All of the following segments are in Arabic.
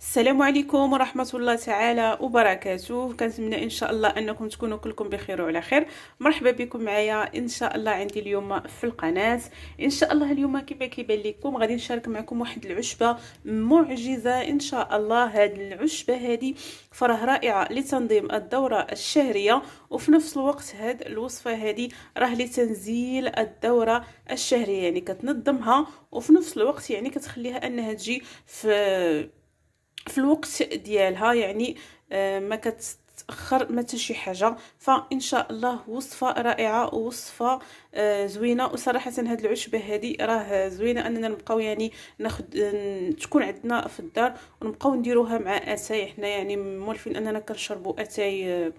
السلام عليكم ورحمه الله تعالى وبركاته كنتمنى ان شاء الله انكم تكونوا كلكم بخير وعلى خير مرحبا بكم معايا ان شاء الله عندي اليوم في القناه ان شاء الله اليوم كما كيبان لكم غادي نشارك معكم واحد العشبه معجزه ان شاء الله هاد العشبه هذه فراه رائعه لتنظيم الدوره الشهريه وفي نفس الوقت هاد الوصفه هذه راه لتنزيل الدوره الشهريه يعني كتنظمها وفي نفس الوقت يعني كتخليها انها تجي في في الوقت ديالها يعني آه، ما كتتاخر ما شي حاجه فان شاء الله وصفه رائعه ووصفه آه، زوينه وصراحه هاد العشبه هادي راه زوينه اننا نبقاو يعني ناخد تكون عندنا في الدار ونبقاو نديروها مع اتاي حنا يعني مولفين اننا كنشربوا اتاي آه،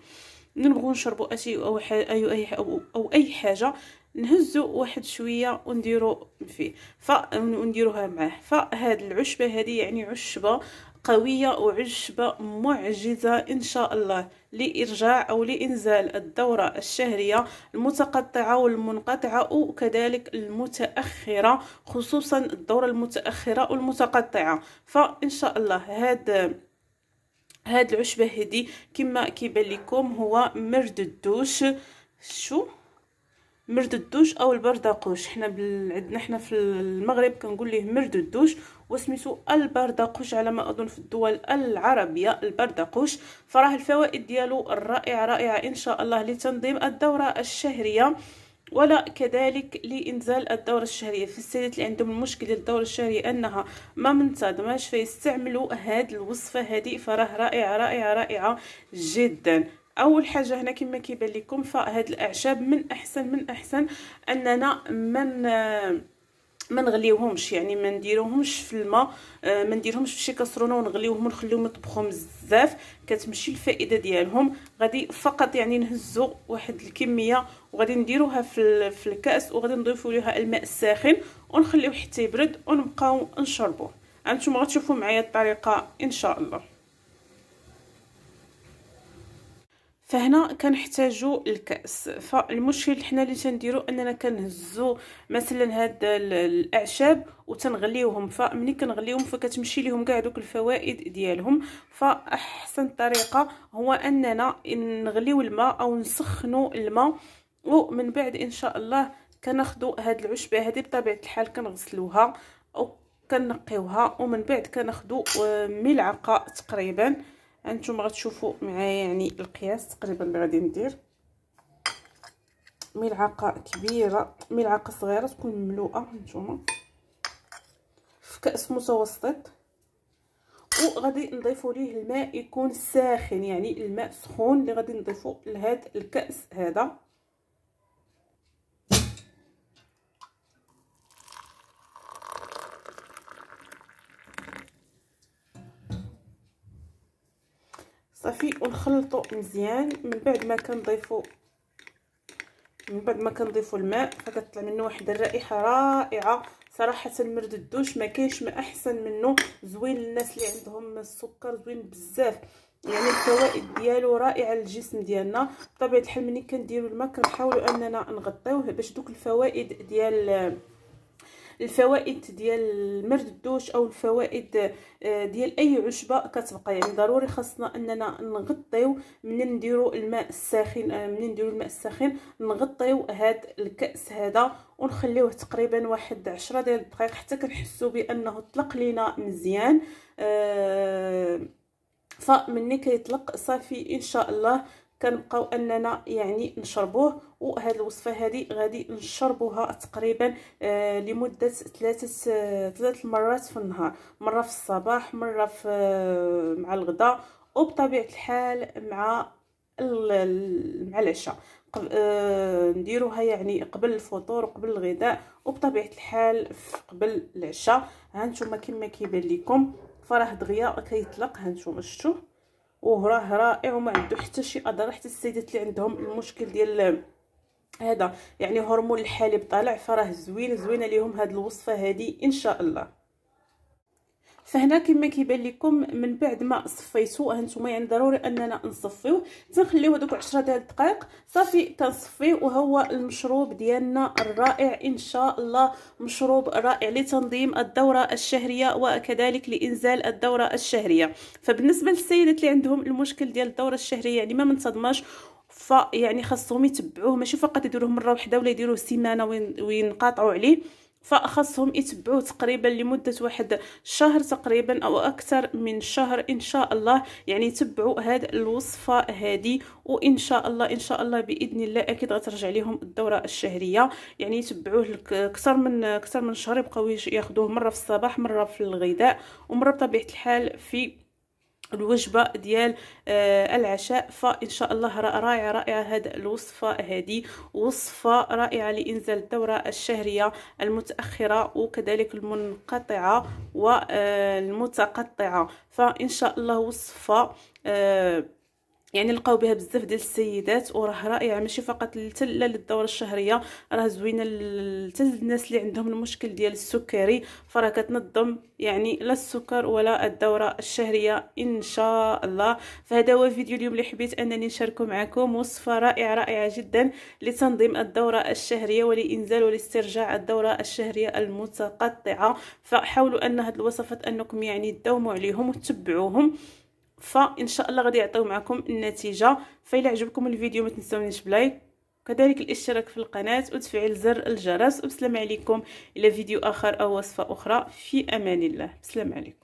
نبغوا نشربوا اتاي او اي أو, او اي حاجه نهزو واحد شويه ونديرو فيه فنديروها معاه فهاد العشبه هذه يعني عشبه قوية وعشبة معجزة إن شاء الله لإرجاع أو لإنزال الدورة الشهرية المتقطعة والمنقطعة وكذلك المتأخرة خصوصا الدورة المتأخرة والمتقطعة فإن شاء الله هذا هاد العشبة هدي كما كيبان لكم هو الدوش شو مرد الدوش او البردقوش حنا عندنا حنا في المغرب كنقول ليه مرد الدوش وسميتو البردقوش على ما اظن في الدول العربيه البردقوش فراه الفوائد ديالو الرائعه رائعه ان شاء الله لتنظيم الدوره الشهريه ولا كذلك لانزال الدوره الشهريه في السيدات اللي عندهم المشكل ديال الدوره الشهريه انها ما منتظماش فيستعملوا هاد الوصفه هذه فراه رائعه رائعه رائعه جدا اول حاجه هنا كما كيبان لكم فهاد الاعشاب من احسن من احسن اننا من ما نغليوهمش يعني ما نديروهمش في الماء آه، ما نديرهمش في شي كاسرونه ونغليوهم ونخليوهم يطبخوا بزاف كتمشي الفائده ديالهم غادي فقط يعني نهزو واحد الكميه وغادي نديروها في في الكاس وغادي نضيفوا ليها الماء الساخن ونخليوه حتى يبرد ونبقاو نشربوه انتم غتشوفوا معايا الطريقه ان شاء الله فهنا كنحتاجو الكاس فالمشكل حنا اللي تنديرو اننا كنهزو مثلا هاد الاعشاب وتنغليوهم فملي كنغليوهم فكتمشي ليهم كاع دوك الفوائد ديالهم فاحسن طريقه هو اننا نغليو الماء او نسخنو الماء ومن بعد ان شاء الله كناخدو هاد العشبه هذه بطبيعه الحال كنغسلوها او كنقيوها ومن بعد كناخدو آه، ملعقه تقريبا هانتوما غتشوفوا معايا يعني القياس تقريبا اللي غادي ندير ملعقه كبيره ملعقه صغيره تكون مملوءه هانتوما في كاس متوسط وغادي نضيفوا ليه الماء يكون ساخن يعني الماء سخون اللي غادي نضيفوا لهذا الكاس هذا صافي ونخلطو مزيان من بعد ما كنضيفو من بعد ما كنضيفو الماء فكتطلع منه واحد الرائحه رائعه صراحه مرددوش ما كاينش ما احسن منه زوين للناس اللي عندهم السكر زوين بزاف يعني الفوائد ديالو رائعه للجسم ديالنا بطبيعه الحال ملي كنديرو الماء كنحاولو اننا نغطيوه باش دوك الفوائد ديال الفوائد ديال مرد الدوش او الفوائد آه، ديال اي عشبه كتبقى يعني ضروري خاصنا اننا نغطيو من نديرو الماء الساخن آه، من نديرو الماء الساخن نغطيو هاد الكاس هذا ونخليوه تقريبا واحد عشرة ديال الدقائق حتى كنحسو بانه طلق لينا مزيان أه فمني كيطلق صافي ان شاء الله كنبقاو اننا يعني نشربوه وهاد الوصفه هذه غادي نشربوها تقريبا آه، لمده ثلاثه ثلاث مرات في النهار مره في الصباح مره في آه، مع الغداء وبطبيعه الحال مع مع العشاء آه، نديروها يعني قبل الفطور وقبل الغداء وبطبيعه الحال قبل العشاء هانتوما كما كيبان لكم فراه دغيا كيطلق هانتوما شفتوا وراه إيه، رائع وما عنده حتى شي اضرار حتى السيدات اللي عندهم المشكل ديال هذا يعني هرمون الحليب طالع فراه زوين زوينه ليهم هاد الوصفه هذه ان شاء الله فهنا كما كيبان لكم من بعد ما صفيتو ها يعني ضروري اننا نصفيو تنخليوه دوك 10 ديال الدقائق صافي تنصفيو وهو المشروب ديالنا الرائع ان شاء الله مشروب رائع لتنظيم الدوره الشهريه وكذلك لانزال الدوره الشهريه فبالنسبه للسيدات اللي عندهم المشكل ديال الدوره الشهريه يعني ما منتظماش يعني خاصهم يتبعوه ماشي فقط يديروه مره واحده ولا يديروه سيمانه وينقاطعوا عليه فخاصهم يتبعوه تقريبا لمده واحد شهر تقريبا او اكثر من شهر ان شاء الله يعني يتبعوا هاد الوصفه هادي وان شاء الله ان شاء الله باذن الله اكيد غترجع لهم الدوره الشهريه يعني يتبعوه اكثر من اكثر من شهر يبقاو ياخذوه مره في الصباح مره في الغداء ومره بطبيعه الحال في الوجبه ديال آه العشاء فان شاء الله رائعه رائعه هذا الوصفه هذه وصفه رائعه لانزال الدوره الشهريه المتاخره وكذلك المنقطعه والمتقطعه آه، فان شاء الله وصفه آه يعني لقاو بها بزاف ديال السيدات وراه رائعه ماشي فقط حتى للدوره الشهريه راه زوينه حتى للناس اللي عندهم المشكل ديال السكري فراه كتنظم يعني لا السكر ولا الدوره الشهريه ان شاء الله فهذا هو فيديو اليوم اللي حبيت انني نشاركه معكم وصفه رائعه رائعه جدا لتنظيم الدوره الشهريه ولانزال ولاسترجاع الدوره الشهريه المتقطعه فحاولوا ان هاد الوصفات انكم يعني تداوموا عليهم وتتبعوهم فان شاء الله غادي يعطيو معكم النتيجه فإلا عجبكم الفيديو ما تنساونيش بلايك كذلك الاشتراك في القناه وتفعيل زر الجرس وبسلام عليكم الى فيديو اخر او وصفه اخرى في امان الله بسلام عليكم